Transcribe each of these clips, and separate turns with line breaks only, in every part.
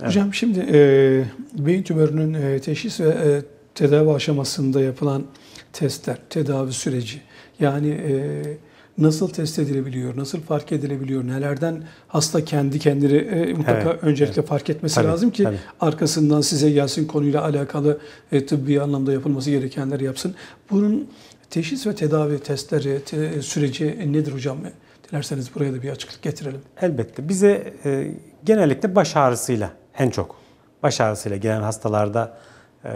Evet. Hocam şimdi e, beyin tümörünün e, teşhis ve e, tedavi aşamasında yapılan testler, tedavi süreci yani e, nasıl test edilebiliyor, nasıl fark edilebiliyor, nelerden hasta kendi kendini e, mutlaka evet, öncelikle evet. fark etmesi tabii, lazım ki tabii. arkasından size gelsin konuyla alakalı e, tıbbi anlamda yapılması gerekenler yapsın. Bunun teşhis ve tedavi testleri te, süreci nedir hocam? Dilerseniz buraya da bir açıklık getirelim. Elbette. Bize e, genellikle baş ağrısıyla en çok baş ağrısıyla gelen hastalarda e,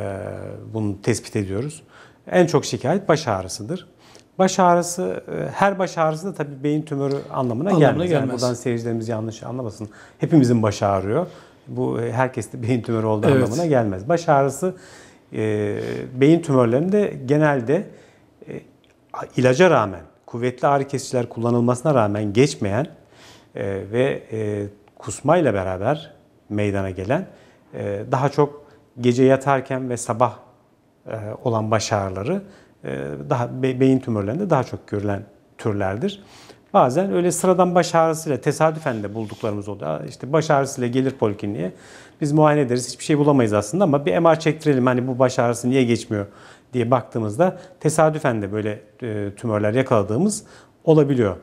bunu tespit ediyoruz. En çok şikayet baş ağrısıdır. Baş ağrısı, e, her baş ağrısı da tabii beyin tümörü anlamına, anlamına gelmez. gelmez. Yani buradan seyircilerimiz yanlış anlamasın. Hepimizin baş ağrıyor. Bu e, herkeste beyin tümörü olduğu evet. anlamına gelmez. Baş ağrısı beyin tümörlerinde genelde ilaca rağmen, kuvvetli ağrı kesiciler kullanılmasına rağmen geçmeyen ve kusmayla beraber meydana gelen. E, daha çok gece yatarken ve sabah e, olan baş ağrıları e, daha beyin tümörlerinde daha çok görülen türlerdir. Bazen öyle sıradan baş ağrısıyla tesadüfen de bulduklarımız oluyor. İşte baş ağrısıyla gelir polikliniğe. Biz muayene ederiz. Hiçbir şey bulamayız aslında ama bir MR çektirelim. Hani bu baş ağrısı niye geçmiyor diye baktığımızda tesadüfen de böyle tümörler yakaladığımız olabiliyor.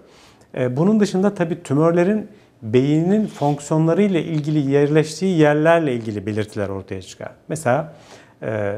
Bunun dışında tabii tümörlerin beynin fonksiyonları ile ilgili yerleştiği yerlerle ilgili belirtiler ortaya çıkar. Mesela e,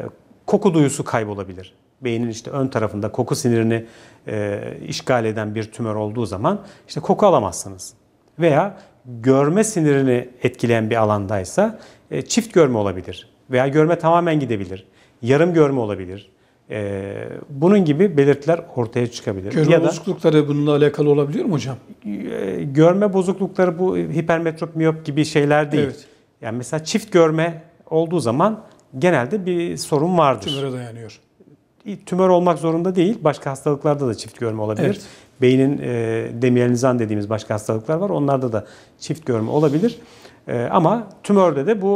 koku duyusu kaybolabilir. Beynin işte ön tarafında koku sinirini e, işgal eden bir tümör olduğu zaman işte koku alamazsınız. Veya görme sinirini etkileyen bir alandaysa e, çift görme olabilir veya görme tamamen gidebilir. Yarım görme olabilir. Ee, bunun gibi belirtiler ortaya çıkabilir. Görme ya da, bozuklukları bununla alakalı olabiliyor mu hocam? E, görme bozuklukları bu hipermetrop miyop gibi şeyler değil. Evet. Yani mesela çift görme olduğu zaman genelde bir sorun vardır. Tümöre dayanıyor. Tümör olmak zorunda değil. Başka hastalıklarda da çift görme olabilir. Evet. Beynin e, demyelinizan dediğimiz başka hastalıklar var. Onlarda da çift görme olabilir. E, ama tümörde de bu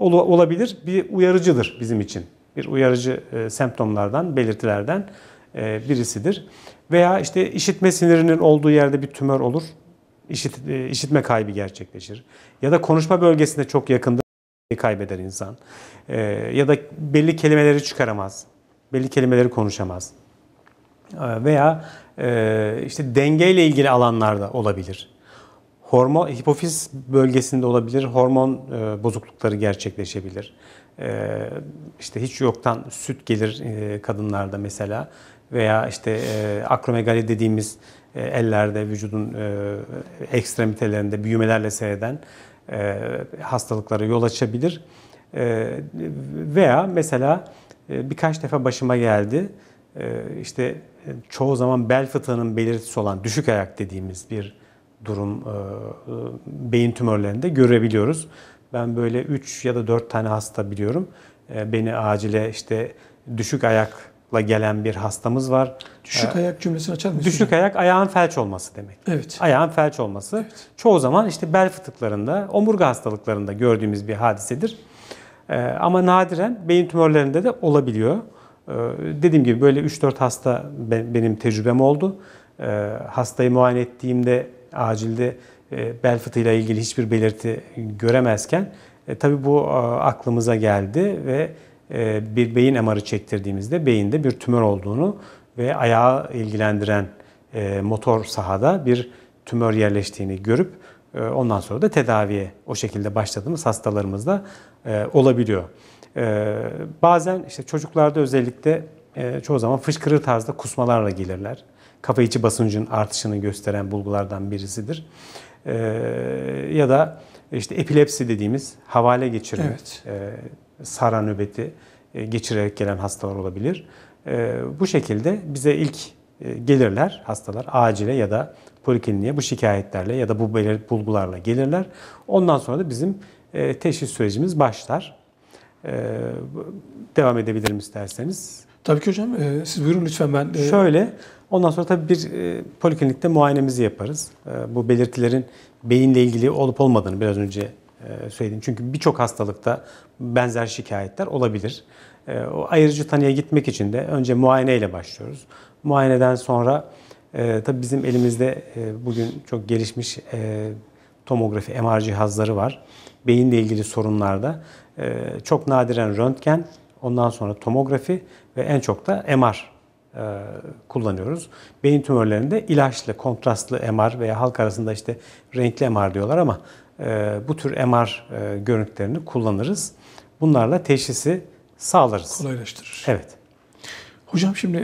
e, olabilir. Bir uyarıcıdır bizim için bir uyarıcı e, semptomlardan, belirtilerden e, birisidir. Veya işte işitme sinirinin olduğu yerde bir tümör olur. İşit, e, işitme kaybı gerçekleşir. Ya da konuşma bölgesinde çok yakında kaybeder insan. E, ya da belli kelimeleri çıkaramaz. Belli kelimeleri konuşamaz. E, veya e, işte dengeyle ilgili alanlarda olabilir hormon hipofiz bölgesinde olabilir, hormon e, bozuklukları gerçekleşebilir. Ee, işte hiç yoktan süt gelir e, kadınlarda mesela veya işte e, akromegali dediğimiz e, ellerde vücudun ekstremitelerinde büyümelerle seyreden hastalıklara yol açabilir. Veya mesela birkaç defa başıma geldi işte çoğu zaman bel fıtığının belirtisi olan düşük ayak dediğimiz bir durum beyin tümörlerinde görebiliyoruz. Ben böyle 3 ya da 4 tane hasta biliyorum. Ee, beni acile işte düşük ayakla gelen bir hastamız var. Düşük ee, ayak cümlesini açar mısın? Düşük ayak ayağın felç olması demek. Evet. Ayağın felç olması. Evet. Çoğu zaman işte bel fıtıklarında, omurga hastalıklarında gördüğümüz bir hadisedir. Ee, ama nadiren beyin tümörlerinde de olabiliyor. Ee, dediğim gibi böyle 3-4 hasta benim tecrübem oldu. hastayı muayene ettiğimde acilde e, bel fıtığıyla ilgili hiçbir belirti göremezken e, tabii bu e, aklımıza geldi ve e, bir beyin MR'ı çektirdiğimizde beyinde bir tümör olduğunu ve ayağı ilgilendiren e, motor sahada bir tümör yerleştiğini görüp e, ondan sonra da tedaviye o şekilde başladığımız hastalarımızda e, olabiliyor. E, bazen işte çocuklarda özellikle e, çoğu zaman fışkırır tarzda kusmalarla gelirler. Kafa içi basıncın artışını gösteren bulgulardan birisidir e, ya da işte epilepsi dediğimiz havale geçirme, evet. e, sara nöbeti e, geçirerek gelen hastalar olabilir. E, bu şekilde bize ilk e, gelirler hastalar acile ya da polikliniğe bu şikayetlerle ya da bu belir bulgularla gelirler. Ondan sonra da bizim e, teşhis sürecimiz başlar. E, devam edebilirim isterseniz. Tabii ki hocam. E, siz buyurun lütfen ben. E... Şöyle Ondan sonra tabii bir e, poliklinikte muayenemizi yaparız. E, bu belirtilerin beyinle ilgili olup olmadığını biraz önce e, söyledim. Çünkü birçok hastalıkta benzer şikayetler olabilir. o ayırıcı tanıya gitmek için de önce muayeneyle başlıyoruz. Muayeneden sonra tabii bizim elimizde bugün çok gelişmiş tomografi, MR cihazları var. Beyinle ilgili sorunlarda çok nadiren röntgen, ondan sonra tomografi ve en çok da MR e, kullanıyoruz. Beyin tümörlerinde ilaçlı, kontrastlı MR veya halk arasında işte renkli MR diyorlar ama e, bu tür MR e, görüntülerini kullanırız. Bunlarla teşhisi sağlarız. Kolaylaştırır. Evet. Hocam şimdi